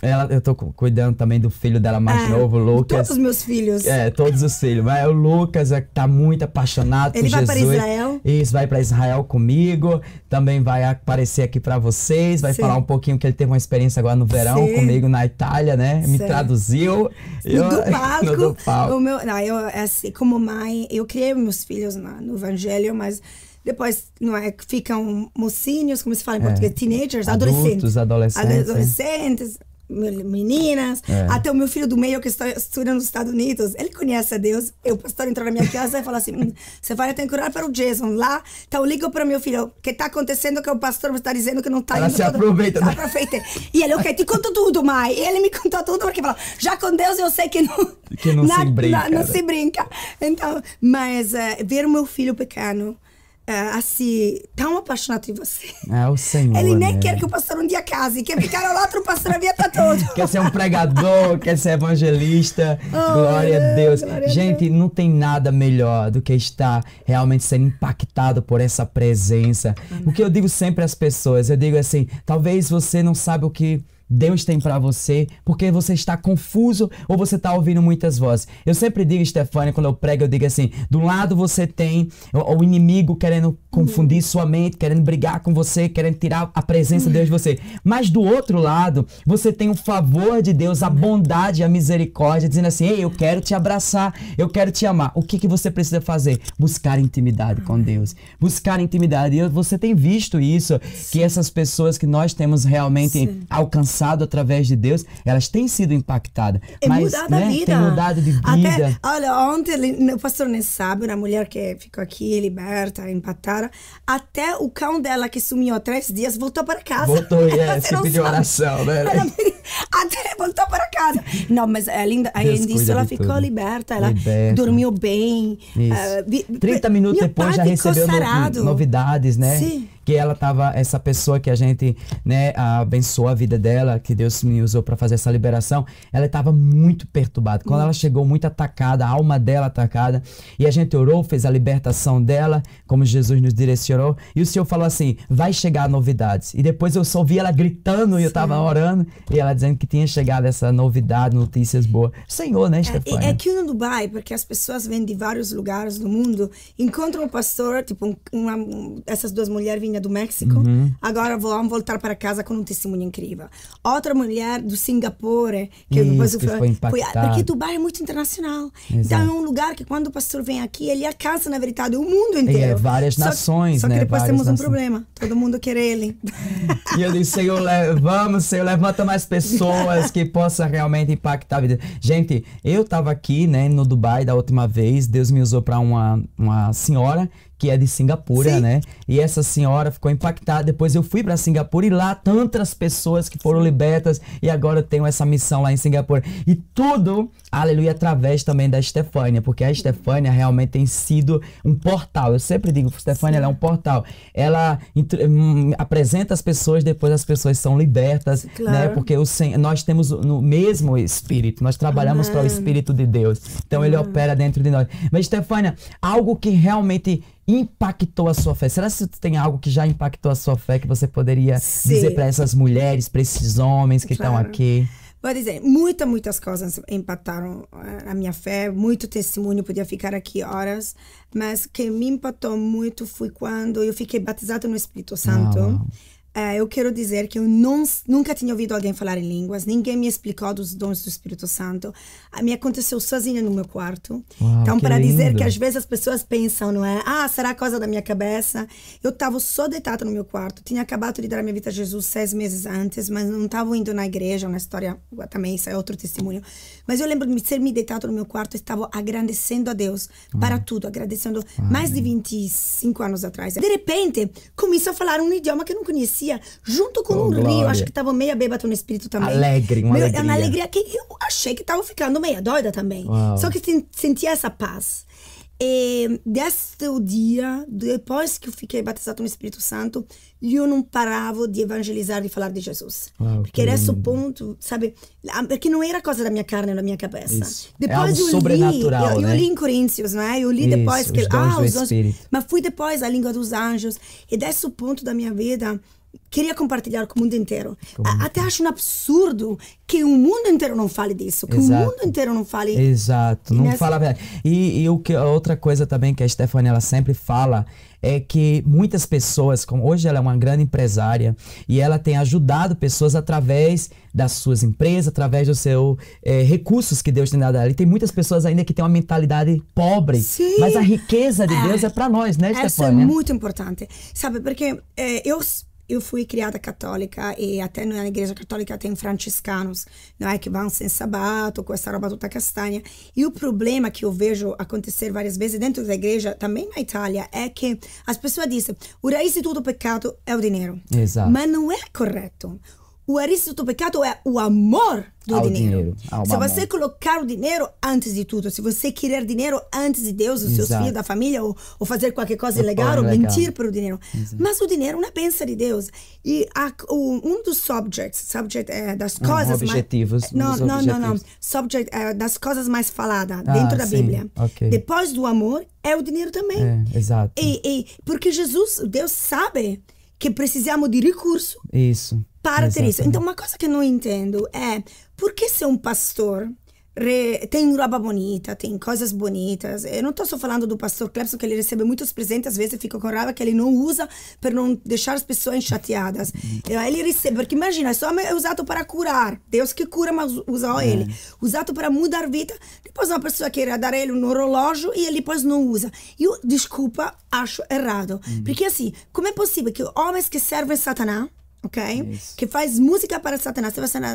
ela, eu tô cuidando também do filho dela mais ah, novo, Lucas. Todos os meus filhos. É, todos os filhos. Vai, o Lucas é, tá muito apaixonado Ele por Jesus. Ele vai para Israel. Isso, vai para Israel comigo. Também vai aparecer aqui para vocês. Vai Sim. falar um pouquinho que ele teve uma experiência agora no verão Sim. comigo na Itália, né? Sim. Me traduziu. Eu, do palco. do palco. O meu, não, eu, é assim, como mãe, eu criei meus filhos no Evangelho, mas depois não é ficam mocinhos, como se fala em é, português, teenagers, adultos, adolescentes, adolescentes é meninas, é. até o meu filho do meio que está estudando nos Estados Unidos, ele conhece a Deus. E o pastor entrou na minha casa e falou assim: você vai ter que orar para o Jason lá. Então eu ligo para o meu filho: o que está acontecendo que o pastor está dizendo que não está indo. Se aproveita, tá né? aproveita. E ele, ok, te conto tudo, mãe. E ele me contou tudo porque falou: já com Deus eu sei que não. Que não na, se brinca. Na, não né? se brinca. Então, mas uh, ver o meu filho pequeno. É, assim, tão tá apaixonado em você. É o Senhor. Ele nem né? quer que o pastor um dia case, quer ficar lá outro pastor a vida toda. quer ser um pregador, quer ser evangelista. Oh, glória a Deus. Glória Gente, a Deus. não tem nada melhor do que estar realmente sendo impactado por essa presença. O que eu digo sempre às pessoas, eu digo assim, talvez você não saiba o que Deus tem para você, porque você está confuso ou você está ouvindo muitas vozes. Eu sempre digo, Stefania, quando eu prego, eu digo assim: do lado você tem o, o inimigo querendo confundir sua mente, querendo brigar com você, querendo tirar a presença de Deus de você. Mas do outro lado, você tem o favor de Deus, a bondade, a misericórdia, dizendo assim: "Ei, eu quero te abraçar, eu quero te amar". O que que você precisa fazer? Buscar intimidade com Deus. Buscar intimidade. E você tem visto isso que essas pessoas que nós temos realmente Sim. alcançado através de Deus, elas têm sido impactadas. É mas, mudada né, a vida. Tem mudado de vida. Até, olha, ontem o pastor Nessab, uma mulher que ficou aqui liberta, impactada até o cão dela, que sumiu há três dias, voltou para casa. Voltou, é, você pediu oração, né? Ela, até voltou para casa. Não, mas ainda, além disso, ela ficou tudo. liberta. Ela liberta. dormiu bem. Isso. 30 ah, minutos depois já recebeu no, novidades, né? Sim que ela tava essa pessoa que a gente, né, abençoou a vida dela, que Deus me usou para fazer essa liberação, ela estava muito perturbada. Quando ela chegou muito atacada, a alma dela atacada, e a gente orou, fez a libertação dela, como Jesus nos direcionou, e o Senhor falou assim: "Vai chegar novidades". E depois eu só ouvi ela gritando e eu estava orando e ela dizendo que tinha chegado essa novidade, notícias boas. Senhor, né, é, Stefania? É, é que no Dubai, porque as pessoas vêm de vários lugares do mundo, encontram um pastor, tipo, uma, essas duas mulheres vinham do México. Uhum. Agora vamos voltar para casa com um testemunho incrível. Outra mulher do Singapura, que Isso, depois que foi, foi, Porque Dubai é muito internacional. Exato. Então é um lugar que quando o pastor vem aqui, ele é alcança, na verdade, o mundo é inteiro. É, várias só, nações, só né? que depois várias temos um problema. Todo mundo quer ele. e eu disse, Senhor, vamos, Senhor, levanta mais pessoas que possa realmente impactar a vida. Gente, eu estava aqui, né, no Dubai da última vez. Deus me usou para uma, uma senhora que é de Singapura, Sim. né? E essa senhora ficou impactada. Depois eu fui para Singapura e lá tantas pessoas que foram libertas e agora eu tenho essa missão lá em Singapura. E tudo, aleluia, através também da Estefânia, porque a Estefânia realmente tem sido um portal. Eu sempre digo, Estefânia ela é um portal. Ela hum, apresenta as pessoas, depois as pessoas são libertas, né? claro. né? Porque o nós temos no mesmo espírito, nós trabalhamos para o espírito de Deus. Então Amém. ele opera dentro de nós. Mas Estefânia, algo que realmente impactou a sua fé? Será que tem algo que já impactou a sua fé que você poderia Sim. dizer para essas mulheres, para esses homens que claro. estão aqui? Vou dizer, muitas, muitas coisas impactaram eh, a minha fé, muito testemunho, podia ficar aqui horas, mas que me impactou muito foi quando eu fiquei batizada no Espírito ah, Santo. Não. Uh, eu quero dizer que eu não, nunca tinha ouvido alguém falar em línguas, ninguém me explicou dos dons do Espírito Santo. A ah, me aconteceu sozinha no meu quarto. Uau, então, para lindo. dizer que às vezes as pessoas pensam, não é? Ah, será coisa da minha cabeça? Eu estava só deitada no meu quarto, tinha acabado de dar a minha vida a Jesus seis meses antes, mas não estava indo na igreja, na história também, isso é outro testemunho. Mas eu lembro de ser me deitado no meu quarto, estava agradecendo a Deus para tudo, agradecendo mais de 25 anos atrás. De repente, começou a falar um idioma que eu não conhecia descia junto com oh, um glória. rio. Acho que tava meia bêbado no espírito também. Alegre, uma Meu, é alegria. Uma alegria que eu achei que tava ficando meia doida também. Uau. Só que sentia essa paz. E desde o dia, depois que eu fiquei batizado no Espírito Santo, eu não parava de evangelizar e falar de Jesus. Uau, porque era esse ponto, sabe? Porque ah, é não era coisa da minha carne, da minha cabeça. Isso. É depois é eu sobrenatural, li, eu, né? eu, li em Coríntios, né? Eu li Isso, depois que. Os ah, os dons. Mas fui depois a língua dos anjos. E desse ponto da minha vida, queria compartilhar com o mundo inteiro. Como... Até acho um absurdo que o mundo inteiro não fale disso, que Exato. o mundo inteiro não fale. Exato, não nessa... fala a verdade. E, e o que, outra coisa também que a Stefania ela sempre fala é que muitas pessoas, como hoje ela é uma grande empresária e ela tem ajudado pessoas através das suas empresas, através dos seus é, eh, recursos que Deus tem dado a ela. E tem muitas pessoas ainda que têm uma mentalidade pobre, Sim. mas a riqueza de Deus é, é para nós, né, Stefania? Isso é muito importante, sabe? Porque é, eu eu fui criada católica e até na igreja católica tem franciscanos, não é que vão sem sabato, com essa roba toda castanha. E o problema que eu vejo acontecer várias vezes dentro da igreja, também na Itália, é que as pessoas dizem: "O raiz de todo pecado é o dinheiro". Exato. Mas não é correto o aristo do pecado é o amor do dinheiro. dinheiro. Se você amor. colocar o dinheiro antes de tudo, se você querer dinheiro antes de Deus, os seus filhos, da família, ou, ou fazer qualquer coisa é ilegal, ou mentir pelo dinheiro. Exato. Mas o dinheiro não é bênção de Deus. E a, o, um dos subjects, subject é, das coisas um, objetivos, mais... Não, não, objetivos. não, não. Subject é, das coisas mais faladas ah, dentro da sim. Bíblia. Okay. Depois do amor, é o dinheiro também. É, exato. E, e, porque Jesus, Deus sabe que precisamos de recurso. Isso para Exato. ter isso. Então, uma coisa que eu não entendo é por que ser um pastor Re, tem roba bonita, tem coisas bonitas. Eu não estou só falando do pastor Clepson, que ele recebe muitos presentes, às vezes fica com raiva que ele não usa para não deixar as pessoas chateadas. Uhum. Ele recebe, porque imagina, só é usado para curar. Deus que cura, mas usa é. ele. Usado para mudar vida. Depois uma pessoa queira dar ele um relógio e ele depois não usa. Eu, desculpa, acho errado. Uhum. Porque assim, como é possível que homens que servem Satanás ok? Isso. Que faz música para Satanás,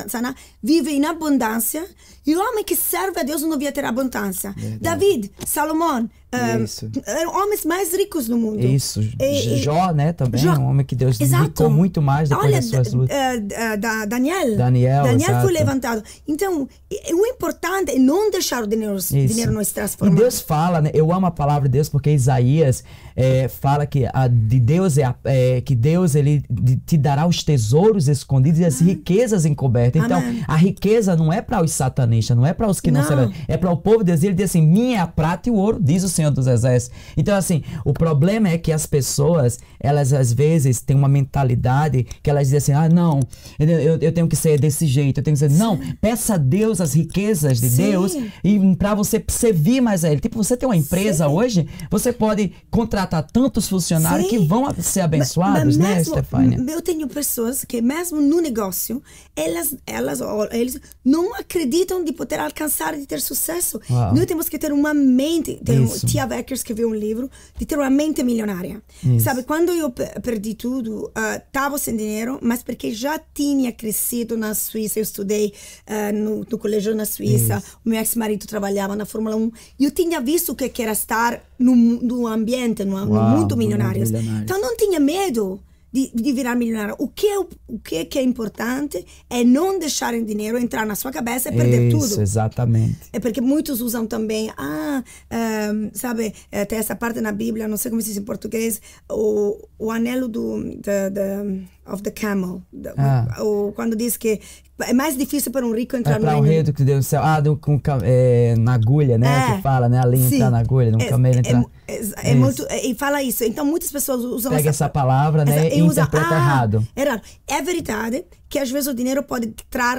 sanar, vive em abundância e o homem que serve a Deus não devia ter abundância. Verdade. David, Salomão, é, é homens mais ricos do mundo. É isso. É, Jó, né, também Jó, é um homem que Deus dedicou muito mais do que suas lutas. Eh, da, eh, da, Daniel. Daniel, Daniel foi levantado. Então, o importante é não deixar o dinheiro, dinheiro nos transformar. E Deus fala, né, eu amo a palavra de Deus porque Isaías é, fala que a, de Deus é, a, é, que Deus ele te dará os tesouros escondidos e as ah. riquezas encobertas. Então, Amém. a riqueza não é para os satanistas, não é para os que não, não serão, é para o povo de Deus. Ele diz assim: "Minha é a prata e o ouro", diz o Senhor dos Exércitos. Então, assim, o problema é que as pessoas, elas às vezes têm uma mentalidade que elas dizem assim: ah, não, eu, eu tenho que ser desse jeito, eu tenho que ser. Sim. Não, peça a Deus as riquezas de Sim. Deus e para você servir mais a Ele. Tipo, você tem uma empresa Sim. hoje, você pode contratar tantos funcionários que vão ser abençoados, mas, mas né, mesmo, Eu tenho pessoas que, mesmo no negócio, elas, elas eles não acreditam de poder alcançar, de ter sucesso. Uau. Nós temos que ter uma mente, ter, Tia Becker escreveu um livro de ter uma mente milionária. Isso. Sabe, quando eu perdi tudo, estava ah, uh, sem dinheiro, mas porque já tinha crescido na Suíça, eu estudei uh, no, no, colégio na Suíça, o meu ex-marido trabalhava na Fórmula 1, e eu tinha visto o que era estar num, num ambiente, num, Uau, mundo milionário. Então não tinha medo de, de, virar milionário. O que, é, o que é que é importante é não deixar o dinheiro entrar na sua cabeça e perder Isso, tudo. Isso, exatamente. É porque muitos usam também, ah, ah sabe, eh, tem essa parte na Bíblia, não sei como se diz em português, o, o anelo do, da, da of the camel. Ah. O, quando diz que é mais difícil para um rico entrar é no reino. um rei do que Deus do céu. Ah, do, com, é, na agulha, né? É, que fala, né? A linha entrar na agulha, no é, camelo é, entrar. É, é muito, é, e fala isso. Então muitas pessoas usam Pega essa, essa palavra, né? Essa, e, usa, interpreta ah, errado. É errado. É verdade que às vezes o dinheiro pode trazer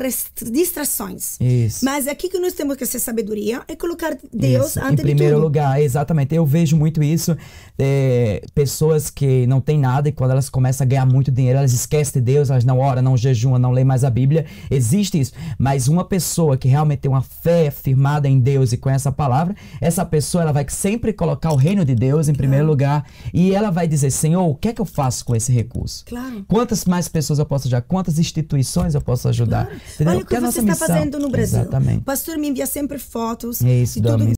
distrações. Isso. Mas aqui que nós temos que ser sabedoria é colocar Deus isso. antes de tudo. Em primeiro lugar, exatamente. Eu vejo muito isso. É, pessoas que não têm nada e quando elas começam a ganhar muito dinheiro, elas esquecem de Deus, elas não oram, não jejuam, não lêem mais a Bíblia. Existe isso. Mas uma pessoa que realmente tem uma fé firmada em Deus e conhece a palavra, essa pessoa ela vai sempre colocar o reino de Deus em claro. primeiro lugar e ela vai dizer, Senhor, o que é que eu faço com esse recurso? Claro. Quantas mais pessoas eu posso ajudar? Quantas instituições instituições eu posso ajudar. Claro. Olha o que, que você está missão. fazendo no Brasil. Exatamente. O pastor me envia sempre fotos é Isso, tudo